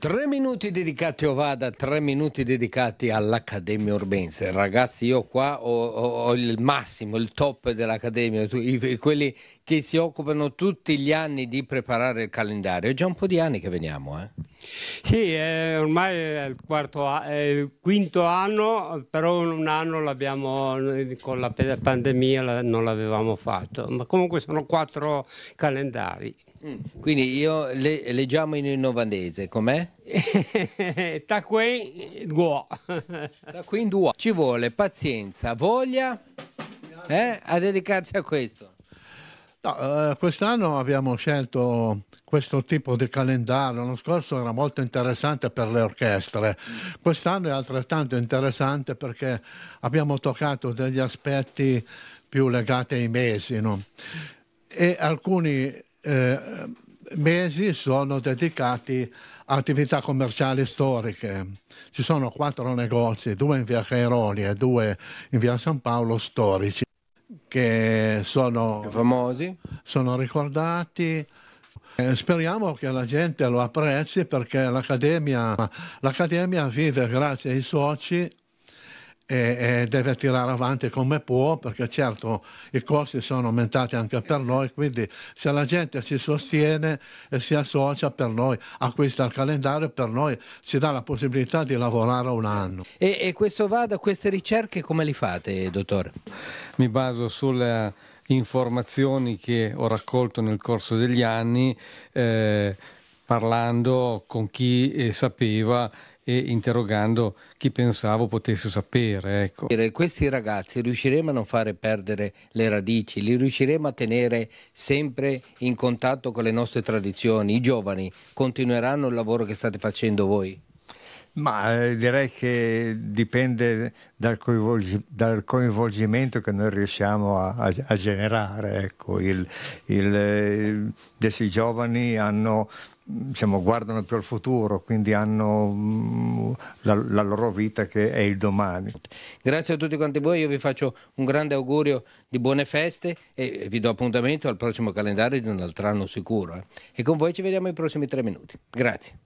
Tre minuti dedicati a Ovada, tre minuti dedicati all'Accademia Urbense. Ragazzi, io qua ho, ho, ho il massimo, il top dell'Accademia, quelli che si occupano tutti gli anni di preparare il calendario. È già un po' di anni che veniamo, eh? Sì, eh, ormai è il, quarto, è il, quinto anno, però un anno l'abbiamo con la pandemia non l'avevamo fatto, ma comunque sono quattro calendari. Mm. Quindi io le, leggiamo in innovandese, com'è? Taquin duo. duo. Ci vuole pazienza, voglia eh, a dedicarsi a questo. No, eh, quest'anno abbiamo scelto questo tipo di calendario. L'anno scorso era molto interessante per le orchestre, quest'anno è altrettanto interessante perché abbiamo toccato degli aspetti più legati ai mesi no? e alcuni eh, mesi sono dedicati a attività commerciali storiche. Ci sono quattro negozi, due in via Cairoli e due in via San Paolo storici, che sono, famosi. sono ricordati. Eh, speriamo che la gente lo apprezzi perché l'Accademia vive grazie ai soci e, e deve tirare avanti come può perché certo i costi sono aumentati anche per noi, quindi se la gente si sostiene e si associa per noi, acquista il calendario, per noi ci dà la possibilità di lavorare un anno. E, e questo vada, queste ricerche come li fate, dottore? Mi baso sulle informazioni che ho raccolto nel corso degli anni. Eh, parlando con chi eh, sapeva e interrogando chi pensavo potesse sapere. Ecco. Questi ragazzi riusciremo a non fare perdere le radici, li riusciremo a tenere sempre in contatto con le nostre tradizioni. I giovani continueranno il lavoro che state facendo voi? Ma eh, direi che dipende dal, coinvolg dal, coinvolgimento che noi riusciamo a, a, a generare. Ecco, il, il, adesso eh, i giovani hanno diciamo, guardano più al futuro, quindi hanno mm, la, la, loro vita che è il domani. Grazie a tutti quanti voi, io vi faccio un grande augurio di buone feste e vi do appuntamento al prossimo calendario di un altro anno sicuro. Eh. E con voi ci vediamo nei prossimi tre minuti. Grazie.